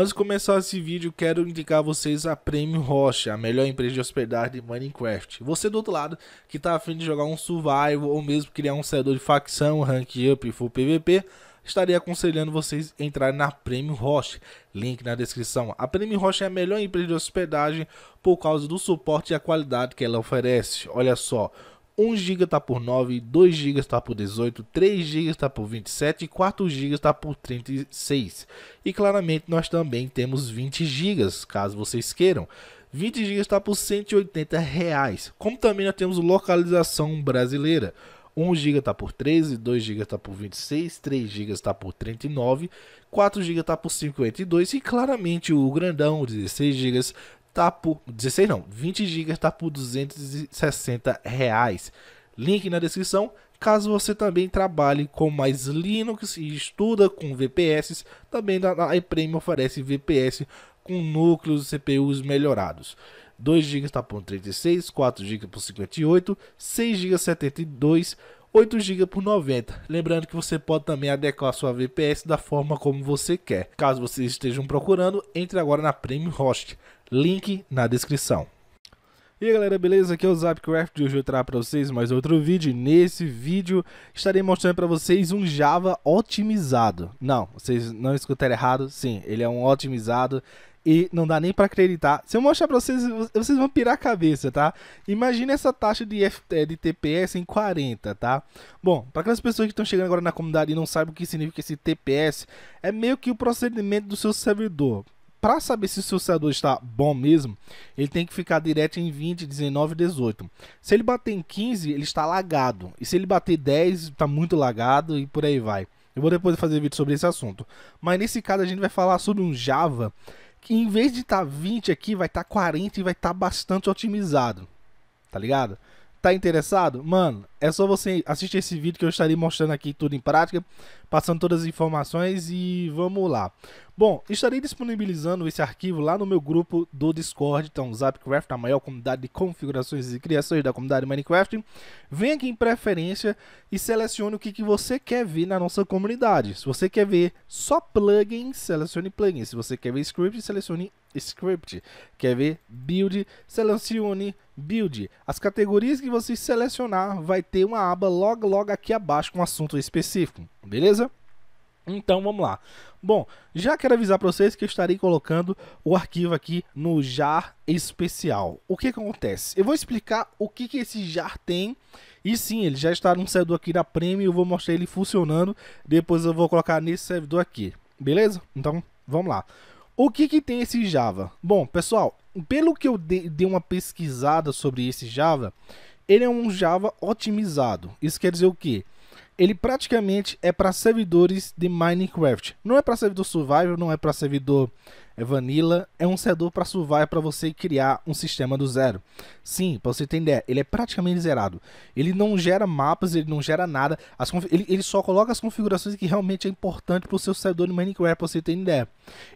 Antes de começar esse vídeo, quero indicar a vocês a Premium Rocha, a melhor empresa de hospedagem de Minecraft. Você do outro lado, que está afim de jogar um survival ou mesmo criar um servidor de facção, rank up e full PVP, estaria aconselhando vocês a entrar na Premium Rocha. Link na descrição. A Premium Rocha é a melhor empresa de hospedagem por causa do suporte e a qualidade que ela oferece. Olha só, 1 GB está por 9, 2 GB está por 18, 3 GB está por 27 e 4 GB está por 36. E claramente nós também temos 20 GB, caso vocês queiram. 20 GB está por 180 reais. Como também nós temos localização brasileira. 1 GB está por 13, 2 GB está por 26, 3 GB está por 39, 4 GB está por 52 e claramente o grandão, 16 GB, tá por 16 não, 20 GB tá por 260 reais. Link na descrição. Caso você também trabalhe com mais Linux e estuda com VPS, também a iPremium oferece VPS com núcleos e CPUs melhorados. 2 GB está por 36, 4 GB por 58, 6 GB 72, 8 GB por 90. Lembrando que você pode também adequar sua VPS da forma como você quer. Caso vocês estejam procurando, entre agora na Premium Host. Link na descrição. E aí galera, beleza? Aqui é o Zapcraft de hoje eu trago para vocês mais outro vídeo. Nesse vídeo estarei mostrando para vocês um Java otimizado. Não, vocês não escutaram errado, sim, ele é um otimizado. E não dá nem para acreditar. Se eu mostrar pra vocês, vocês vão pirar a cabeça, tá? Imagina essa taxa de, F, é, de TPS em 40, tá? Bom, para aquelas pessoas que estão chegando agora na comunidade e não sabem o que significa esse TPS, é meio que o procedimento do seu servidor para saber se o seu servidor está bom mesmo, ele tem que ficar direto em 20, 19, 18. Se ele bater em 15, ele está lagado. E se ele bater 10, está muito lagado e por aí vai. Eu vou depois fazer vídeo sobre esse assunto. Mas nesse caso a gente vai falar sobre um Java que em vez de estar tá 20 aqui, vai estar tá 40 e vai estar tá bastante otimizado. Tá ligado? Tá interessado? Mano, é só você assistir esse vídeo que eu estarei mostrando aqui tudo em prática, passando todas as informações e vamos lá. Bom, estarei disponibilizando esse arquivo lá no meu grupo do Discord, então Zapcraft, a maior comunidade de configurações e criações da comunidade Minecraft. Vem aqui em preferência e selecione o que, que você quer ver na nossa comunidade. Se você quer ver só plugins, selecione plugins. Se você quer ver script, selecione script. Quer ver? Build, selecione Build. As categorias que você selecionar vai ter uma aba logo logo aqui abaixo com um assunto específico, beleza? Então vamos lá. Bom, já quero avisar para vocês que eu estarei colocando o arquivo aqui no jar especial. O que acontece? Eu vou explicar o que, que esse jar tem. E sim, ele já está num servidor aqui da Premium, eu vou mostrar ele funcionando. Depois eu vou colocar nesse servidor aqui, beleza? Então vamos lá. O que, que tem esse Java? Bom, pessoal, pelo que eu dei, dei uma pesquisada sobre esse Java, ele é um Java otimizado. Isso quer dizer o quê? ele praticamente é para servidores de Minecraft. Não é para servidor Survival, não é para servidor é, Vanilla, é um servidor para Survival para você criar um sistema do zero. Sim, para você entender, ele é praticamente zerado. Ele não gera mapas, ele não gera nada. As, ele, ele, só coloca as configurações que realmente é importante para o seu servidor de Minecraft, para você ter ideia.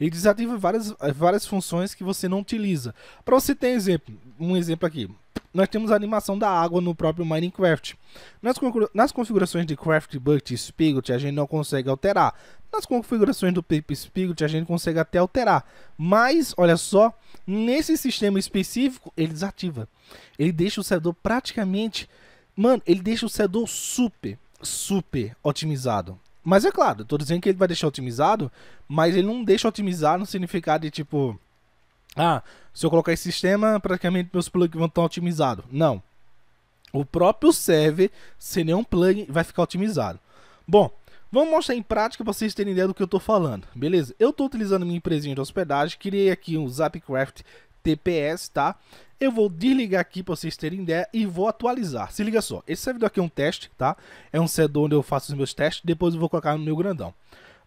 Ele desativa várias, várias funções que você não utiliza. Para você ter exemplo, um exemplo aqui nós temos a animação da água no próprio Minecraft. Nas, nas configurações de Craft Bucket e Spigot a gente não consegue alterar. Nas configurações do Paper Spigot a gente consegue até alterar. Mas, olha só, nesse sistema específico ele desativa. Ele deixa o servidor praticamente... Mano, ele deixa o servidor super, super otimizado. Mas é claro, tô dizendo que ele vai deixar otimizado, mas ele não deixa otimizar no significado de tipo ah, se eu colocar esse sistema, praticamente meus plugins vão estar otimizados. Não. O próprio server, sem nenhum plugin, vai ficar otimizado. Bom, vamos mostrar em prática para vocês terem ideia do que eu estou falando, beleza? Eu estou utilizando minha empresinha de hospedagem, criei aqui um Zapcraft TPS, tá? Eu vou desligar aqui para vocês terem ideia e vou atualizar. Se liga só, esse servidor aqui é um teste, tá? É um servidor onde eu faço os meus testes, depois eu vou colocar no meu grandão.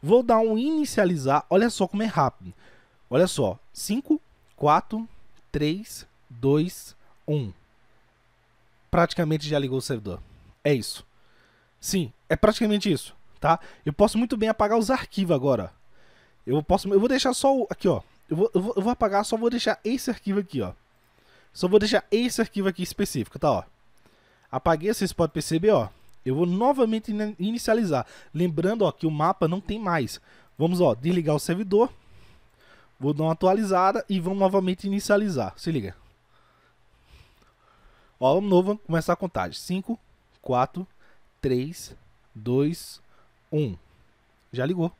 Vou dar um inicializar, olha só como é rápido. Olha só, 5 4, 3, 2, 1. Praticamente já ligou o servidor. É isso. Sim, é praticamente isso, tá? Eu posso muito bem apagar os arquivos agora. Eu posso, eu vou deixar só o, aqui, ó. Eu vou, eu vou, eu vou apagar, só vou deixar esse arquivo aqui, ó. Só vou deixar esse arquivo aqui específico, tá, ó. Apaguei, vocês podem perceber, ó. Eu vou novamente inicializar. Lembrando, ó, que o mapa não tem mais. Vamos, ó, desligar o servidor Vou dar uma atualizada e vamos novamente inicializar. Se liga. Ó, vamos novo, vamos começar a contagem. 5, 4, 3, 2, 1. Já ligou.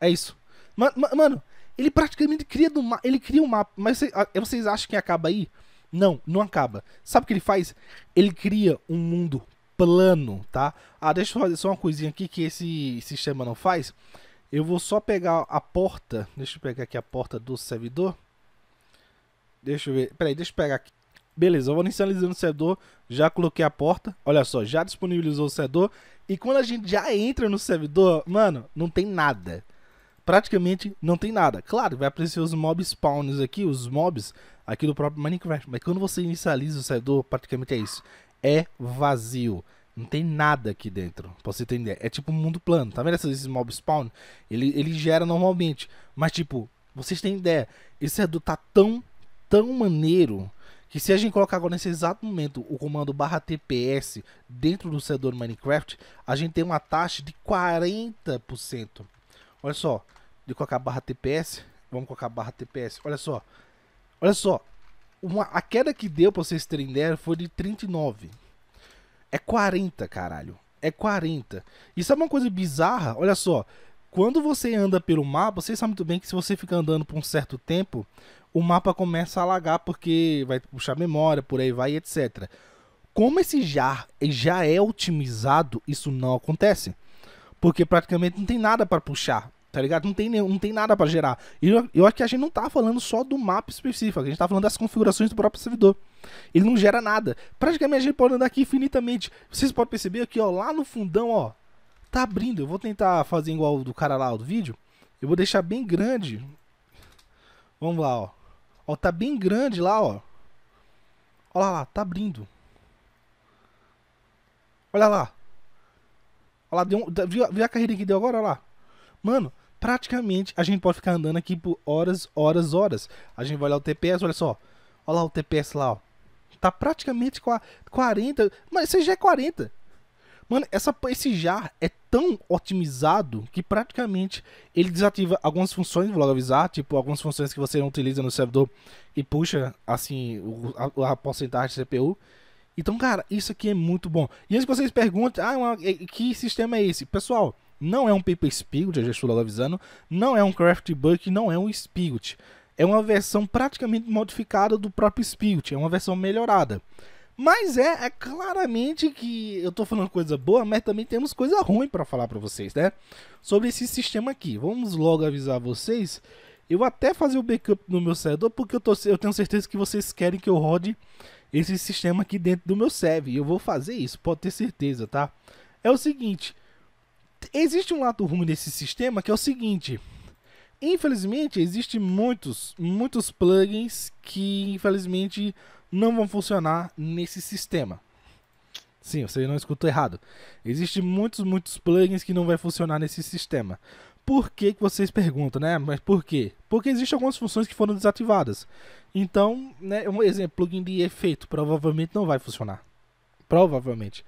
É isso. mano, ele praticamente cria do Ele cria um mapa. Mas cê, vocês acham que acaba aí? Não, não acaba. Sabe o que ele faz? Ele cria um mundo plano, tá? Ah, deixa eu fazer só uma coisinha aqui que esse sistema não faz. Eu vou só pegar a porta. Deixa eu pegar aqui a porta do servidor. Deixa eu ver. Peraí, deixa eu pegar aqui. Beleza, eu vou inicializando o servidor, já coloquei a porta, olha só, já disponibilizou o servidor. E quando a gente já entra no servidor, mano, não tem nada. Praticamente não tem nada. Claro, vai aparecer os mob spawns aqui, os mobs aqui do próprio Minecraft. Mas quando você inicializa o servidor, praticamente é isso. É vazio. Não tem nada aqui dentro, pra você entender. É tipo um mundo plano, tá vendo? Esses mob spawn, ele, ele gera normalmente. Mas, tipo, vocês têm ideia. Esse redu tá tão, tão maneiro que se a gente colocar agora nesse exato momento o comando barra TPS dentro do servidor Minecraft, a gente tem uma taxa de 40%. Olha só, de colocar barra TPS, vamos colocar barra TPS, olha só, olha só, uma, a queda que deu para vocês terem ideia foi de 39, é 40, caralho. É 40. Isso é uma coisa bizarra. Olha só. Quando você anda pelo mapa, você sabe muito bem que se você ficar andando por um certo tempo, o mapa começa a alagar porque vai puxar memória, por aí vai, etc. Como esse jar já é otimizado, isso não acontece. Porque praticamente não tem nada para puxar tá ligado? Não tem, não tem nada para gerar. E eu, eu acho que a gente não tá falando só do mapa específico, a gente tá falando das configurações do próprio servidor. Ele não gera nada. Praticamente a gente pode andar aqui infinitamente. Vocês podem perceber aqui, ó, lá no fundão, ó, tá abrindo. Eu vou tentar fazer igual do cara lá do vídeo. Eu vou deixar bem grande. Vamos lá, ó. Ó, tá bem grande lá, ó. Olha lá, tá abrindo. Olha lá. Olha lá, deu um, tá, viu, viu a carreira que deu agora? Olha lá. Mano, praticamente a gente pode ficar andando aqui por horas, horas, horas. A gente vai olhar o TPS, olha só. Olha lá o TPS lá, ó. Tá praticamente 40. Mas esse já é 40. Mano, essa, esse jar é tão otimizado que praticamente ele desativa algumas funções, vou avisar, tipo algumas funções que você não utiliza no servidor e puxa assim o, a, a, porcentagem de CPU. Então, cara, isso aqui é muito bom. E antes que vocês perguntem, ah, que sistema é esse? Pessoal, não é um Paper Spigot, já estou logo avisando, não é um Craft Buck, não é um Spigot. É uma versão praticamente modificada do próprio Spigot, é uma versão melhorada. Mas é, é claramente que eu estou falando coisa boa, mas também temos coisa ruim para falar para vocês, né? Sobre esse sistema aqui. Vamos logo avisar vocês. Eu até fazer o backup no meu servidor, porque eu, tô, eu tenho certeza que vocês querem que eu rode esse sistema aqui dentro do meu serve. E eu vou fazer isso, pode ter certeza, tá? É o seguinte, Existe um lado ruim desse sistema que é o seguinte. Infelizmente, existem muitos, muitos plugins que infelizmente não vão funcionar nesse sistema. Sim, você não escutou errado. Existem muitos, muitos plugins que não vai funcionar nesse sistema. Por que, que vocês perguntam, né? Mas por quê? Porque existem algumas funções que foram desativadas. Então, né, um exemplo, plugin de efeito provavelmente não vai funcionar. Provavelmente.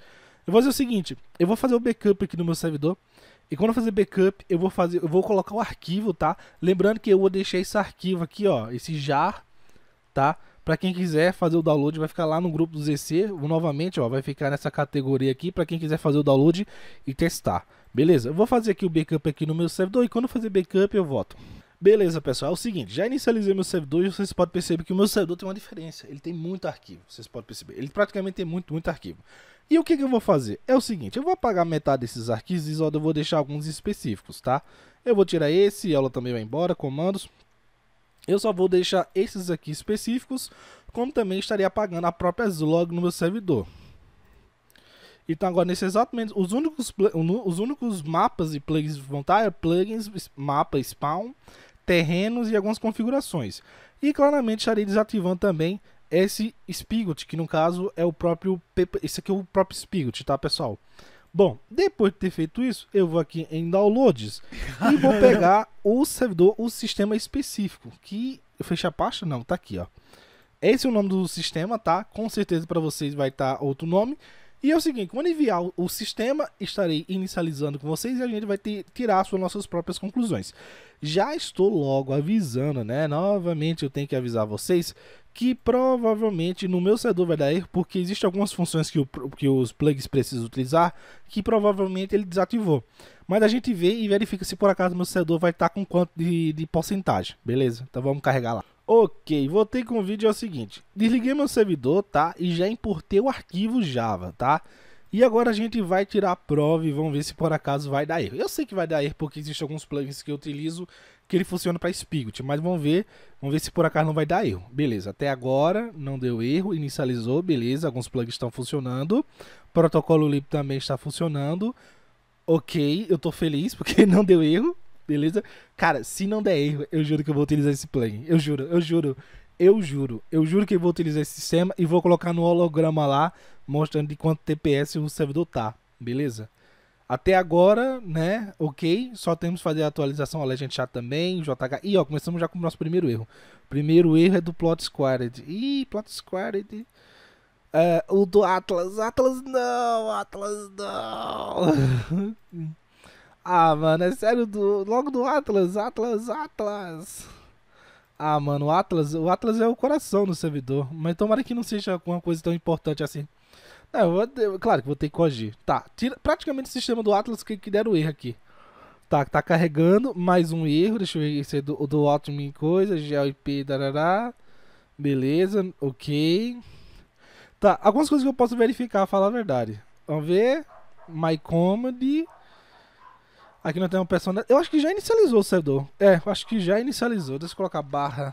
Eu vou fazer o seguinte, eu vou fazer o backup aqui no meu servidor. E quando eu fazer backup, eu vou fazer, eu vou colocar o arquivo, tá? Lembrando que eu vou deixar esse arquivo aqui, ó, esse jar, tá? Para quem quiser fazer o download, vai ficar lá no grupo do ZC, novamente, ó, vai ficar nessa categoria aqui para quem quiser fazer o download e testar. Beleza? Eu vou fazer aqui o backup aqui no meu servidor e quando eu fazer backup eu volto. Beleza, pessoal, é o seguinte, já inicializei meu servidor e vocês podem perceber que o meu servidor tem uma diferença, ele tem muito arquivo, vocês podem perceber, ele praticamente tem muito, muito arquivo. E o que, que, eu vou fazer? É o seguinte, eu vou apagar metade desses arquivos e só eu vou deixar alguns específicos, tá? Eu vou tirar esse, ela também vai embora, comandos. Eu só vou deixar esses aqui específicos, como também estaria apagando a própria log no meu servidor. Então agora nesse exato momento, os únicos, os únicos mapas e plugins vão estar tá, é plugins, mapa, spawn, terrenos e algumas configurações. E claramente estarei desativando também esse Spigot, que no caso é o próprio. Esse aqui é o próprio Spigot, tá, pessoal? Bom, depois de ter feito isso, eu vou aqui em downloads e vou pegar o servidor, o sistema específico. Que. Eu fechei a pasta? Não, tá aqui, ó. Esse é o nome do sistema, tá? Com certeza para vocês vai estar tá outro nome. E é o seguinte, quando enviar o sistema, estarei inicializando com vocês e a gente vai ter, tirar suas nossas próprias conclusões. Já estou logo avisando, né? Novamente eu tenho que avisar vocês que provavelmente no meu servidor vai dar erro, porque existem algumas funções que, o, que os plugs precisam utilizar que provavelmente ele desativou. Mas a gente vê e verifica se por acaso meu servidor vai estar tá com quanto de, de porcentagem, beleza? Então vamos carregar lá. Ok, voltei com o vídeo, é o seguinte, desliguei meu servidor, tá? E já importei o arquivo Java, tá? E agora a gente vai tirar a prova e vamos ver se por acaso vai dar erro. Eu sei que vai dar erro porque existem alguns plugins que eu utilizo que ele funciona para Spigot, mas vamos ver, vamos ver se por acaso não vai dar erro. Beleza, até agora não deu erro, inicializou, beleza, alguns plugins estão funcionando. Protocolo lib também está funcionando. OK, eu estou feliz porque não deu erro. Beleza? Cara, se não der erro, eu juro que eu vou utilizar esse plugin. Eu juro, eu juro. Eu juro, eu juro que vou utilizar esse sistema e vou colocar no holograma lá, mostrando de quanto TPS o servidor tá, beleza? Até agora, né, ok, só temos que fazer a atualização, a Legend Chat também, JH, e ó, começamos já com o nosso primeiro erro. Primeiro erro é do Plot Squared, ih, Plot Squared, É, o do Atlas, Atlas não, Atlas não. ah, mano, é sério, do, logo do Atlas, Atlas, Atlas. Ah, mano, o Atlas, o Atlas é o coração do servidor, mas tomara que não seja alguma coisa tão importante assim. É, eu, eu, claro que vou ter que corrigir. Tá, tira, praticamente o sistema do Atlas que, que deram erro aqui. Tá, tá carregando, mais um erro, deixa eu ver, se é do, do Altman coisa, GLP, é darará, beleza, ok. Tá, algumas coisas que eu posso verificar, falar a verdade. Vamos ver, My Comedy, Aqui não tem um personagem. Eu acho que já inicializou o servidor. É, eu acho que já inicializou. Deixa eu colocar barra.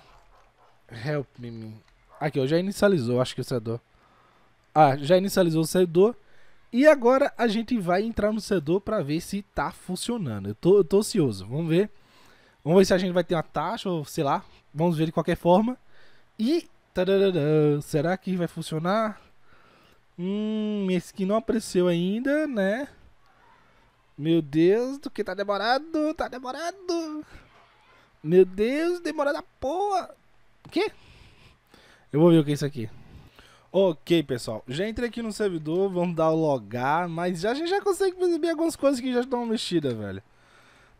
Help me. Aqui, ó, já inicializou, acho que o servidor. Ah, já inicializou o servidor. E agora a gente vai entrar no servidor para ver se tá funcionando. Eu tô, eu tô ansioso. Vamos ver. Vamos ver se a gente vai ter uma taxa ou sei lá. Vamos ver de qualquer forma. E. Tararara, será que vai funcionar? Hum, esse que não apareceu ainda, né? Meu Deus, do que tá demorado, tá demorado. Meu Deus, demorada porra. O quê? Eu vou ver o que é isso aqui. Ok, pessoal. Já entrei aqui no servidor, vamos dar o logar, mas já, a gente já consegue perceber algumas coisas que já estão mexidas, velho.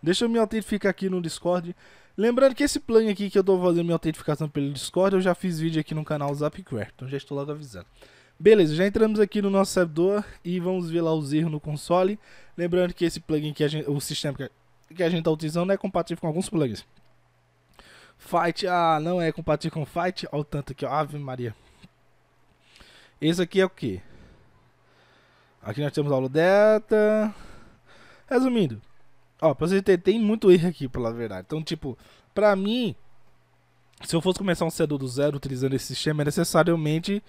Deixa eu me autentificar aqui no Discord. Lembrando que esse plano aqui que eu tô fazendo minha autentificação pelo Discord, eu já fiz vídeo aqui no canal Zapcraft, então já estou logo avisando. Beleza, já entramos aqui no nosso servidor e vamos ver lá os erros no console. Lembrando que esse plugin, que gente, o sistema que a gente está utilizando é compatível com alguns plugins. Fight, ah, não é compatível com Fight, olha o tanto aqui, ó, Ave Maria. Esse aqui é o que? Aqui nós temos aula delta. Resumindo, ó, pra vocês terem, tem muito erro aqui, pela verdade. Então, tipo, pra mim, se eu fosse começar um servidor do zero utilizando esse sistema, é necessariamente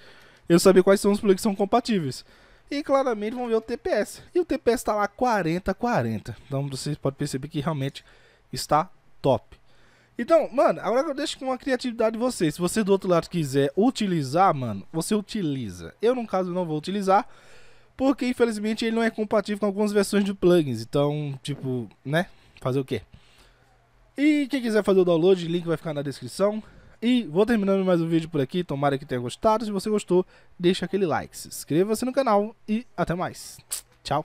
eu saber quais são os plugins que são compatíveis. E claramente vão ver o TPS. E o TPS está lá 40-40. Então vocês podem perceber que realmente está top. Então, mano, agora eu deixo com a criatividade de vocês. Se você do outro lado quiser utilizar, mano, você utiliza. Eu, no caso, não vou utilizar. Porque, infelizmente, ele não é compatível com algumas versões de plugins. Então, tipo, né? Fazer o quê? E quem quiser fazer o download, o link vai ficar na descrição. E vou terminando mais um vídeo por aqui. Tomara que tenha gostado. Se você gostou, deixa aquele like, se inscreva-se no canal e até mais. Tchau.